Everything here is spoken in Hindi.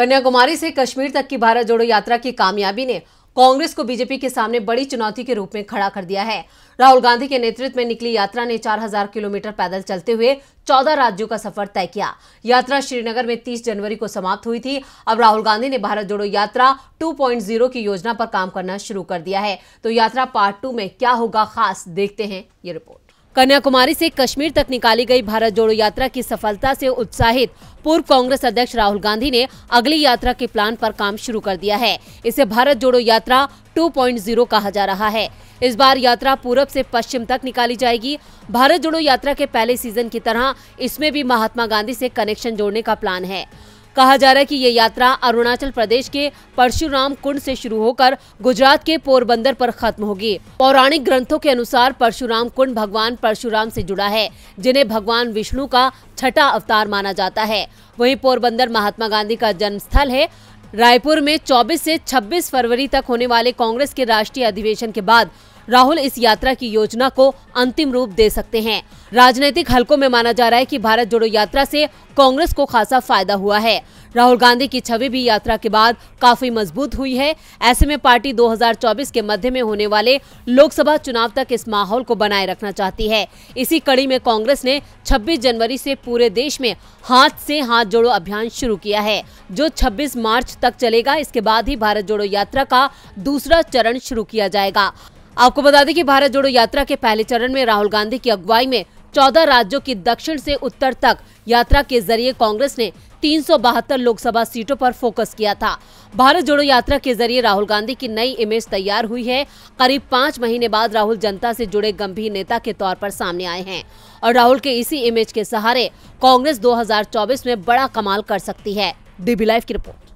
कन्याकुमारी से कश्मीर तक की भारत जोड़ो यात्रा की कामयाबी ने कांग्रेस को बीजेपी के सामने बड़ी चुनौती के रूप में खड़ा कर दिया है राहुल गांधी के नेतृत्व में निकली यात्रा ने 4000 किलोमीटर पैदल चलते हुए 14 राज्यों का सफर तय किया यात्रा श्रीनगर में 30 जनवरी को समाप्त हुई थी अब राहुल गांधी ने भारत जोड़ो यात्रा 2.0 की योजना पर काम करना शुरू कर दिया है तो यात्रा पार्ट टू में क्या होगा खास देखते हैं ये रिपोर्ट कन्याकुमारी से कश्मीर तक निकाली गई भारत जोड़ो यात्रा की सफलता से उत्साहित पूर्व कांग्रेस अध्यक्ष राहुल गांधी ने अगली यात्रा के प्लान पर काम शुरू कर दिया है इसे भारत जोड़ो यात्रा 2.0 कहा जा रहा है इस बार यात्रा पूरब से पश्चिम तक निकाली जाएगी भारत जोड़ो यात्रा के पहले सीजन की तरह इसमें भी महात्मा गांधी से कनेक्शन जोड़ने का प्लान है कहा जा रहा है कि ये यात्रा अरुणाचल प्रदेश के परशुराम कुंड से शुरू होकर गुजरात के पोरबंदर पर खत्म होगी पौराणिक ग्रंथों के अनुसार परशुराम कुंड भगवान परशुराम से जुड़ा है जिन्हें भगवान विष्णु का छठा अवतार माना जाता है वहीं पोरबंदर महात्मा गांधी का जन्म स्थल है रायपुर में 24 से 26 फरवरी तक होने वाले कांग्रेस के राष्ट्रीय अधिवेशन के बाद राहुल इस यात्रा की योजना को अंतिम रूप दे सकते हैं राजनीतिक हलकों में माना जा रहा है कि भारत जोड़ो यात्रा से कांग्रेस को खासा फायदा हुआ है राहुल गांधी की छवि भी यात्रा के बाद काफी मजबूत हुई है ऐसे में पार्टी 2024 के मध्य में होने वाले लोकसभा चुनाव तक इस माहौल को बनाए रखना चाहती है इसी कड़ी में कांग्रेस ने 26 जनवरी से पूरे देश में हाथ से हाथ जोड़ो अभियान शुरू किया है जो 26 मार्च तक चलेगा इसके बाद ही भारत जोड़ो यात्रा का दूसरा चरण शुरू किया जाएगा आपको बता दें कि भारत जोड़ो यात्रा के पहले चरण में राहुल गांधी की अगुवाई में चौदह राज्यों की दक्षिण से उत्तर तक यात्रा के जरिए कांग्रेस ने तीन लोकसभा सीटों पर फोकस किया था भारत जोड़ो यात्रा के जरिए राहुल गांधी की नई इमेज तैयार हुई है करीब पाँच महीने बाद राहुल जनता से जुड़े गंभीर नेता के तौर पर सामने आए हैं और राहुल के इसी इमेज के सहारे कांग्रेस 2024 में बड़ा कमाल कर सकती है डीबी लाइव की रिपोर्ट